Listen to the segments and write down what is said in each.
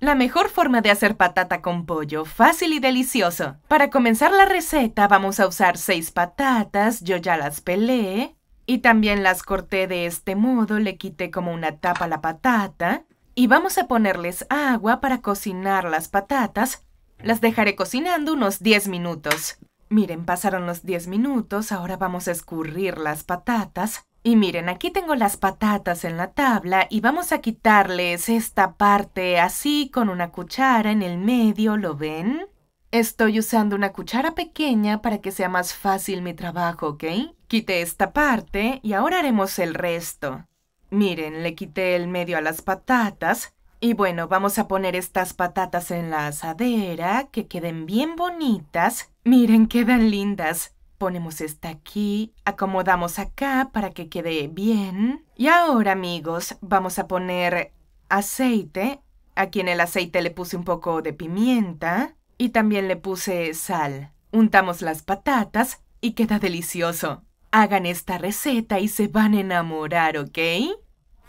La mejor forma de hacer patata con pollo, fácil y delicioso. Para comenzar la receta vamos a usar 6 patatas, yo ya las pelé y también las corté de este modo, le quité como una tapa a la patata y vamos a ponerles agua para cocinar las patatas. Las dejaré cocinando unos 10 minutos. Miren, pasaron los 10 minutos, ahora vamos a escurrir las patatas. Y miren, aquí tengo las patatas en la tabla y vamos a quitarles esta parte así con una cuchara en el medio, ¿lo ven? Estoy usando una cuchara pequeña para que sea más fácil mi trabajo, ¿ok? Quité esta parte y ahora haremos el resto. Miren, le quité el medio a las patatas. Y bueno, vamos a poner estas patatas en la asadera, que queden bien bonitas. Miren, quedan lindas. Ponemos esta aquí, acomodamos acá para que quede bien. Y ahora, amigos, vamos a poner aceite. Aquí en el aceite le puse un poco de pimienta y también le puse sal. Untamos las patatas y queda delicioso. Hagan esta receta y se van a enamorar, ¿ok?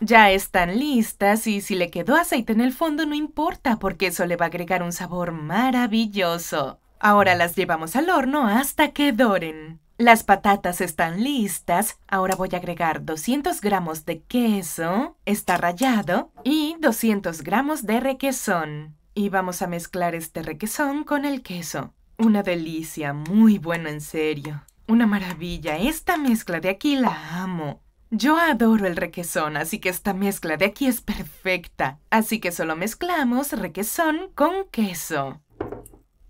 Ya están listas y si le quedó aceite en el fondo no importa porque eso le va a agregar un sabor maravilloso. Ahora las llevamos al horno hasta que doren. Las patatas están listas. Ahora voy a agregar 200 gramos de queso, está rallado, y 200 gramos de requesón. Y vamos a mezclar este requesón con el queso. Una delicia, muy bueno en serio. Una maravilla, esta mezcla de aquí la amo. Yo adoro el requesón, así que esta mezcla de aquí es perfecta. Así que solo mezclamos requesón con queso.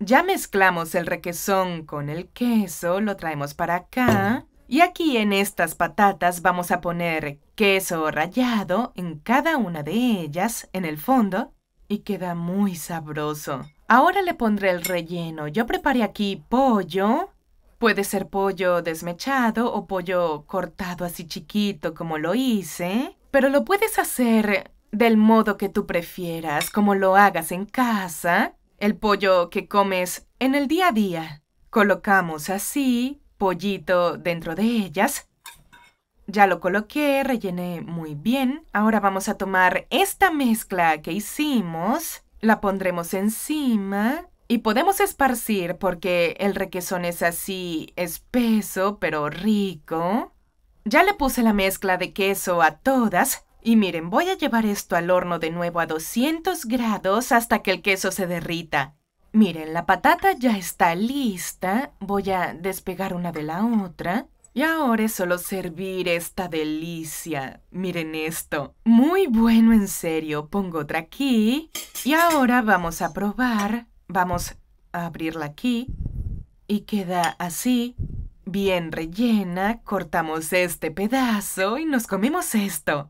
Ya mezclamos el requesón con el queso, lo traemos para acá. Y aquí en estas patatas vamos a poner queso rallado en cada una de ellas, en el fondo, y queda muy sabroso. Ahora le pondré el relleno. Yo preparé aquí pollo. Puede ser pollo desmechado o pollo cortado así chiquito como lo hice. Pero lo puedes hacer del modo que tú prefieras, como lo hagas en casa el pollo que comes en el día a día. Colocamos así pollito dentro de ellas. Ya lo coloqué, rellené muy bien. Ahora vamos a tomar esta mezcla que hicimos, la pondremos encima y podemos esparcir porque el requesón es así espeso pero rico. Ya le puse la mezcla de queso a todas y miren, voy a llevar esto al horno de nuevo a 200 grados hasta que el queso se derrita. Miren, la patata ya está lista. Voy a despegar una de la otra. Y ahora es solo servir esta delicia. Miren esto. Muy bueno, en serio. Pongo otra aquí. Y ahora vamos a probar. Vamos a abrirla aquí. Y queda así. Bien rellena. Cortamos este pedazo y nos comemos esto.